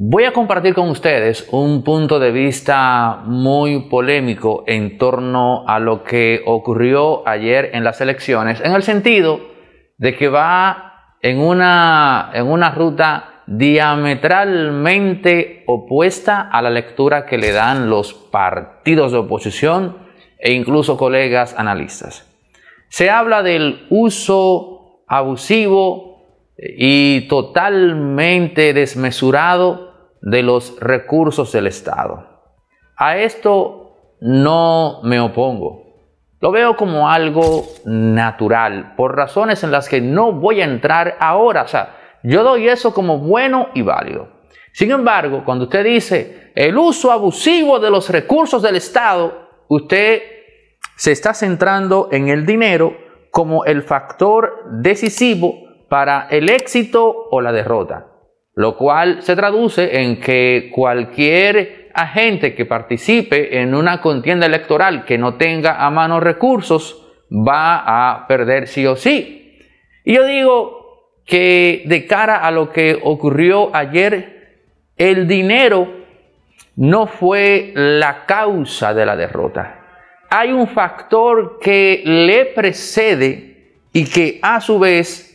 Voy a compartir con ustedes un punto de vista muy polémico en torno a lo que ocurrió ayer en las elecciones, en el sentido de que va en una, en una ruta diametralmente opuesta a la lectura que le dan los partidos de oposición e incluso colegas analistas. Se habla del uso abusivo y totalmente desmesurado de los recursos del Estado. A esto no me opongo. Lo veo como algo natural, por razones en las que no voy a entrar ahora. O sea, yo doy eso como bueno y válido. Sin embargo, cuando usted dice el uso abusivo de los recursos del Estado, usted se está centrando en el dinero como el factor decisivo para el éxito o la derrota lo cual se traduce en que cualquier agente que participe en una contienda electoral que no tenga a mano recursos va a perder sí o sí. Y yo digo que de cara a lo que ocurrió ayer, el dinero no fue la causa de la derrota. Hay un factor que le precede y que a su vez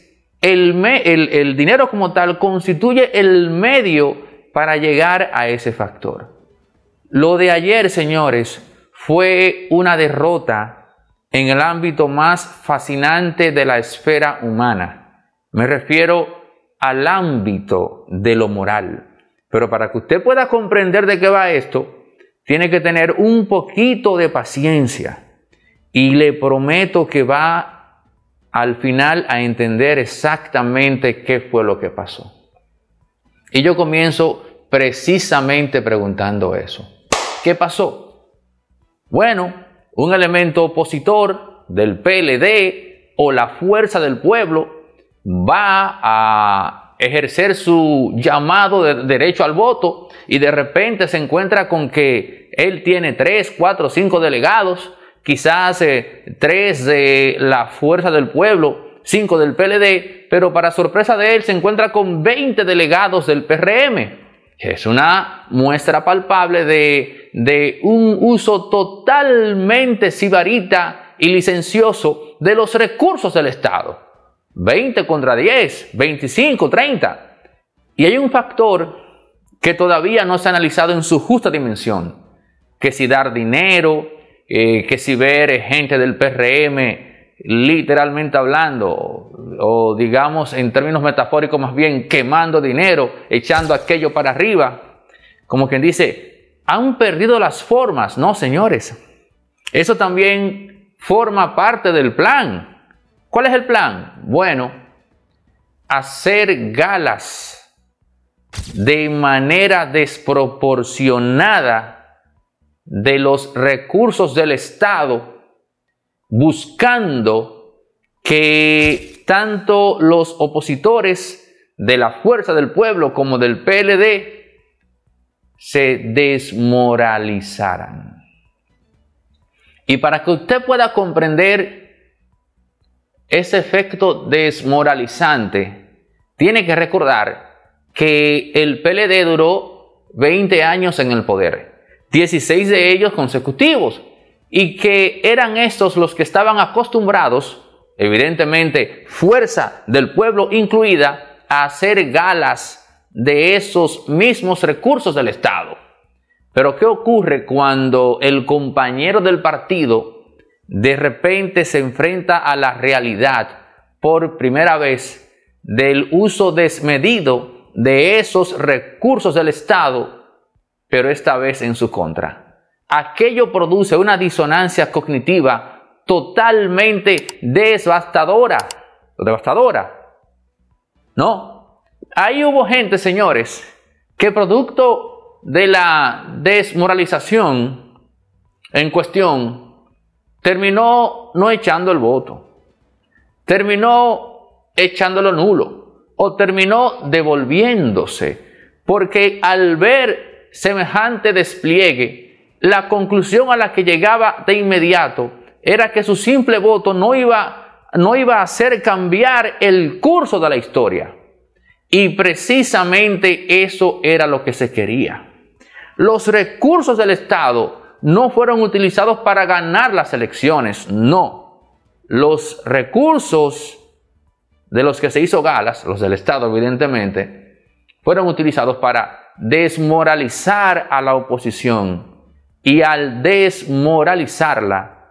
el, dinero como tal constituye el medio para llegar a ese factor. Lo de ayer, señores, fue una derrota en el ámbito más fascinante de la esfera humana. Me refiero al ámbito de lo moral. Pero para que usted pueda comprender de qué va esto, tiene que tener un poquito de paciencia. Y le prometo que va al final a entender exactamente qué fue lo que pasó. Y yo comienzo precisamente preguntando eso. ¿Qué pasó? Bueno, un elemento opositor del PLD o la fuerza del pueblo va a ejercer su llamado de derecho al voto y de repente se encuentra con que él tiene tres, cuatro, cinco delegados quizás eh, tres de la fuerza del pueblo, cinco del PLD, pero para sorpresa de él se encuentra con 20 delegados del PRM. Es una muestra palpable de, de un uso totalmente sibarita y licencioso de los recursos del Estado. 20 contra 10, 25, 30. Y hay un factor que todavía no se ha analizado en su justa dimensión, que si dar dinero, eh, que si ver eh, gente del PRM, literalmente hablando, o digamos en términos metafóricos más bien, quemando dinero, echando aquello para arriba, como quien dice, han perdido las formas, no señores. Eso también forma parte del plan. ¿Cuál es el plan? Bueno, hacer galas de manera desproporcionada de los recursos del Estado buscando que tanto los opositores de la fuerza del pueblo como del PLD se desmoralizaran. Y para que usted pueda comprender ese efecto desmoralizante, tiene que recordar que el PLD duró 20 años en el poder. 16 de ellos consecutivos, y que eran estos los que estaban acostumbrados, evidentemente fuerza del pueblo incluida, a hacer galas de esos mismos recursos del Estado. Pero ¿qué ocurre cuando el compañero del partido de repente se enfrenta a la realidad por primera vez del uso desmedido de esos recursos del Estado pero esta vez en su contra. Aquello produce una disonancia cognitiva totalmente devastadora, devastadora. ¿No? Ahí hubo gente, señores, que producto de la desmoralización en cuestión, terminó no echando el voto, terminó echándolo nulo o terminó devolviéndose, porque al ver semejante despliegue, la conclusión a la que llegaba de inmediato era que su simple voto no iba, no iba a hacer cambiar el curso de la historia. Y precisamente eso era lo que se quería. Los recursos del Estado no fueron utilizados para ganar las elecciones, no. Los recursos de los que se hizo galas, los del Estado evidentemente, fueron utilizados para desmoralizar a la oposición y al desmoralizarla,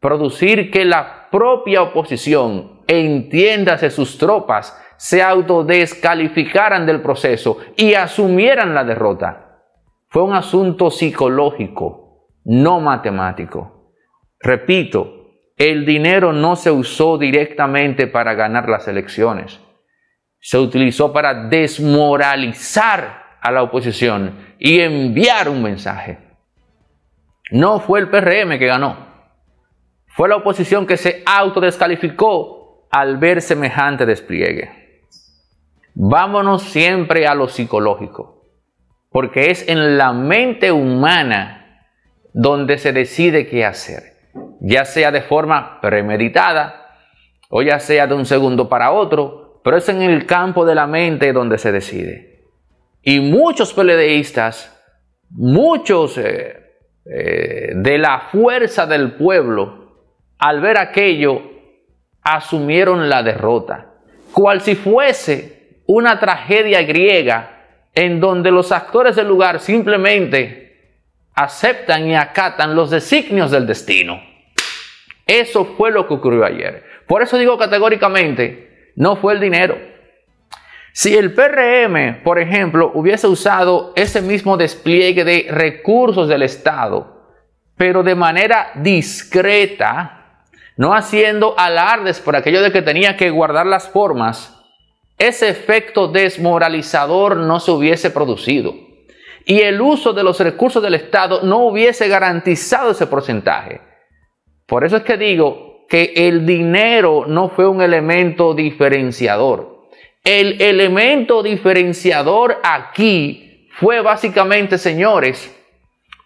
producir que la propia oposición, entiéndase sus tropas, se autodescalificaran del proceso y asumieran la derrota. Fue un asunto psicológico, no matemático. Repito, el dinero no se usó directamente para ganar las elecciones. Se utilizó para desmoralizar a la oposición y enviar un mensaje. No fue el PRM que ganó, fue la oposición que se autodescalificó al ver semejante despliegue. Vámonos siempre a lo psicológico, porque es en la mente humana donde se decide qué hacer, ya sea de forma premeditada o ya sea de un segundo para otro, pero es en el campo de la mente donde se decide. Y muchos peledeístas, muchos eh, eh, de la fuerza del pueblo, al ver aquello, asumieron la derrota, cual si fuese una tragedia griega en donde los actores del lugar simplemente aceptan y acatan los designios del destino. Eso fue lo que ocurrió ayer. Por eso digo categóricamente, no fue el dinero si el PRM, por ejemplo, hubiese usado ese mismo despliegue de recursos del Estado, pero de manera discreta, no haciendo alardes por aquello de que tenía que guardar las formas, ese efecto desmoralizador no se hubiese producido. Y el uso de los recursos del Estado no hubiese garantizado ese porcentaje. Por eso es que digo que el dinero no fue un elemento diferenciador. El elemento diferenciador aquí fue básicamente, señores,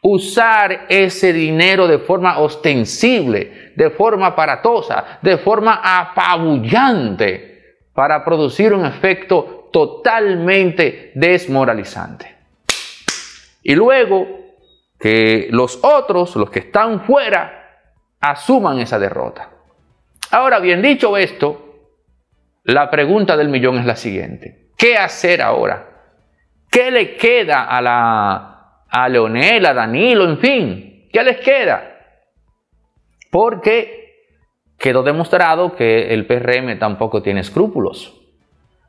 usar ese dinero de forma ostensible, de forma aparatosa, de forma apabullante, para producir un efecto totalmente desmoralizante. Y luego que los otros, los que están fuera, asuman esa derrota. Ahora bien, dicho esto, la pregunta del millón es la siguiente. ¿Qué hacer ahora? ¿Qué le queda a, la, Leonel, a Danilo, en fin? ¿Qué les queda? Porque quedó demostrado que el PRM tampoco tiene escrúpulos,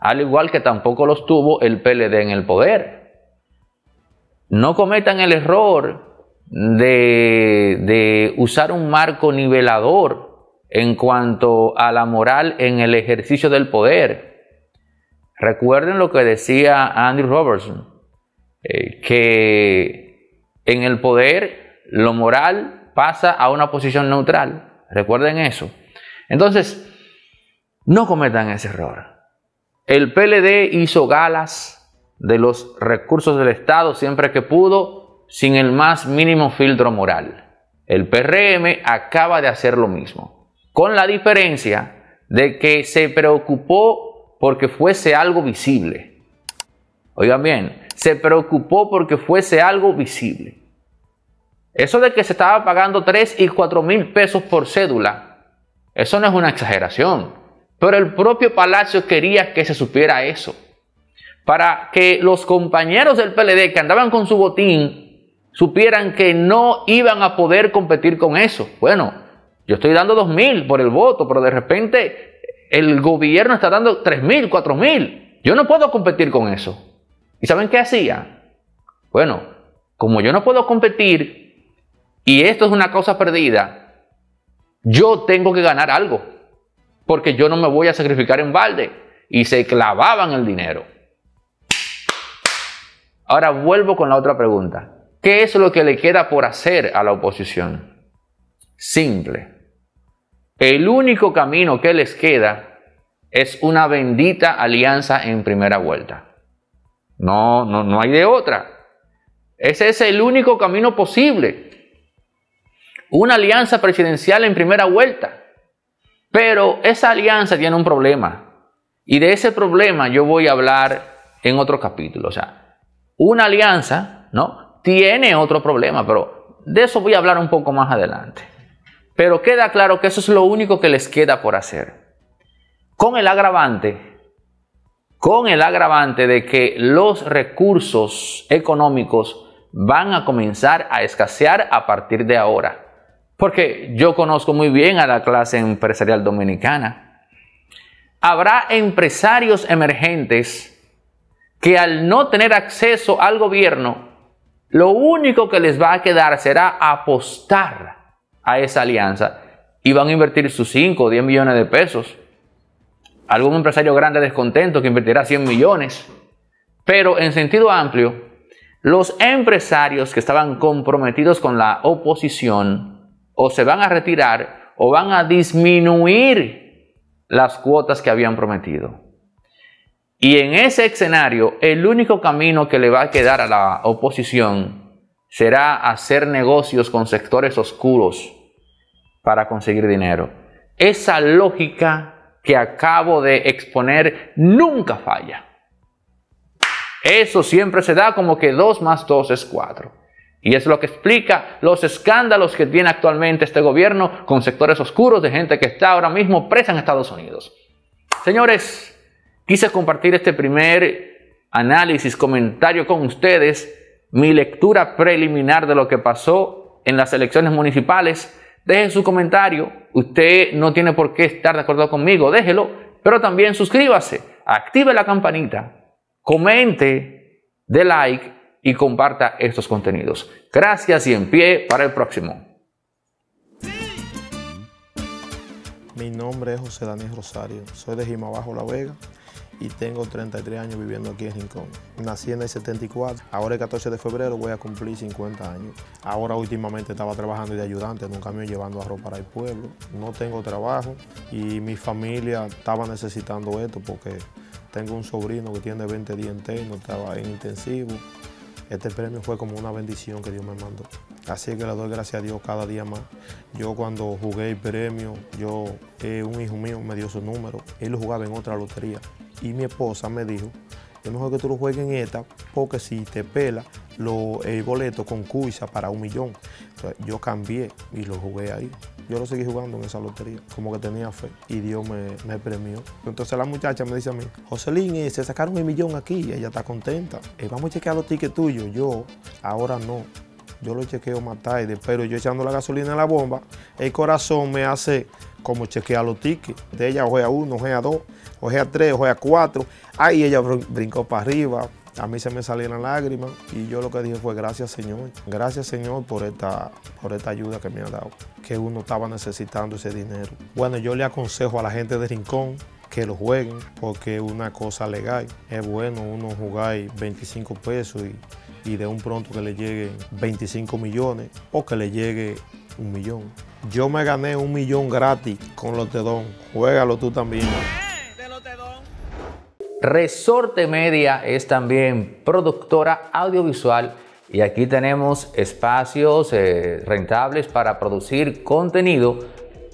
al igual que tampoco los tuvo el PLD en el poder. No cometan el error de, de usar un marco nivelador en cuanto a la moral en el ejercicio del poder. Recuerden lo que decía Andrew Robertson, eh, que en el poder lo moral pasa a una posición neutral. Recuerden eso. Entonces, no cometan ese error. El PLD hizo galas de los recursos del Estado siempre que pudo, sin el más mínimo filtro moral. El PRM acaba de hacer lo mismo con la diferencia de que se preocupó porque fuese algo visible. Oigan bien, se preocupó porque fuese algo visible. Eso de que se estaba pagando 3 y 4 mil pesos por cédula, eso no es una exageración. Pero el propio Palacio quería que se supiera eso. Para que los compañeros del PLD que andaban con su botín supieran que no iban a poder competir con eso. Bueno, yo estoy dando 2.000 mil por el voto, pero de repente el gobierno está dando 3.000, 4.000. mil. Yo no puedo competir con eso. ¿Y saben qué hacía? Bueno, como yo no puedo competir y esto es una causa perdida, yo tengo que ganar algo, porque yo no me voy a sacrificar en balde. Y se clavaban el dinero. Ahora vuelvo con la otra pregunta. ¿Qué es lo que le queda por hacer a la oposición? Simple el único camino que les queda es una bendita alianza en primera vuelta. No, no, no hay de otra. Ese es el único camino posible. Una alianza presidencial en primera vuelta. Pero esa alianza tiene un problema. Y de ese problema yo voy a hablar en otro capítulo. O sea, una alianza, ¿no? Tiene otro problema, pero de eso voy a hablar un poco más adelante. Pero queda claro que eso es lo único que les queda por hacer. Con el agravante, con el agravante de que los recursos económicos van a comenzar a escasear a partir de ahora. Porque yo conozco muy bien a la clase empresarial dominicana. Habrá empresarios emergentes que al no tener acceso al gobierno, lo único que les va a quedar será apostar a esa alianza y van a invertir sus 5 o 10 millones de pesos. Algún empresario grande descontento que invertirá 100 millones. Pero en sentido amplio, los empresarios que estaban comprometidos con la oposición o se van a retirar o van a disminuir las cuotas que habían prometido. Y en ese escenario, el único camino que le va a quedar a la oposición será hacer negocios con sectores oscuros para conseguir dinero. Esa lógica que acabo de exponer nunca falla. Eso siempre se da como que 2 más 2 es 4. Y es lo que explica los escándalos que tiene actualmente este gobierno con sectores oscuros de gente que está ahora mismo presa en Estados Unidos. Señores, quise compartir este primer análisis, comentario con ustedes mi lectura preliminar de lo que pasó en las elecciones municipales. Deje su comentario, usted no tiene por qué estar de acuerdo conmigo, déjelo, pero también suscríbase, active la campanita, comente, de like y comparta estos contenidos. Gracias y en pie para el próximo. Mi nombre es José Daniel Rosario, soy de Jimabajo La Vega y tengo 33 años viviendo aquí en Rincón. Nací en el 74, ahora el 14 de febrero voy a cumplir 50 años. Ahora últimamente estaba trabajando de ayudante en un camión llevando arroz para el pueblo. No tengo trabajo y mi familia estaba necesitando esto porque tengo un sobrino que tiene 20 días no estaba en intensivo. Este premio fue como una bendición que Dios me mandó. Así que le doy gracias a Dios cada día más. Yo cuando jugué el premio, yo, eh, un hijo mío me dio su número, él lo jugaba en otra lotería. Y mi esposa me dijo, es mejor que tú lo juegues en esta, porque si te pela lo, el boleto con Cuisa para un millón. yo cambié y lo jugué ahí. Yo lo seguí jugando en esa lotería, como que tenía fe, y Dios me, premió. Entonces la muchacha me dice a mí, Joselín, eh, se sacaron un millón aquí, ella está contenta. Eh, vamos a chequear los tickets tuyos. Yo, ahora no, yo lo chequeo más tarde, pero yo echando la gasolina en la bomba, el corazón me hace como chequear los tickets. De ella ojea uno, ojea dos, ojea tres, ojea cuatro. Ahí ella brincó para arriba. A mí se me salieron lágrimas y yo lo que dije fue gracias Señor, gracias Señor por esta, por esta ayuda que me ha dado, que uno estaba necesitando ese dinero. Bueno, yo le aconsejo a la gente de Rincón que lo jueguen porque es una cosa legal. Es bueno uno jugar 25 pesos y y de un pronto que le lleguen 25 millones o que le llegue un millón. Yo me gané un millón gratis con Lotedón. Juégalo tú también. Eh, Resorte Media es también productora audiovisual y aquí tenemos espacios eh, rentables para producir contenido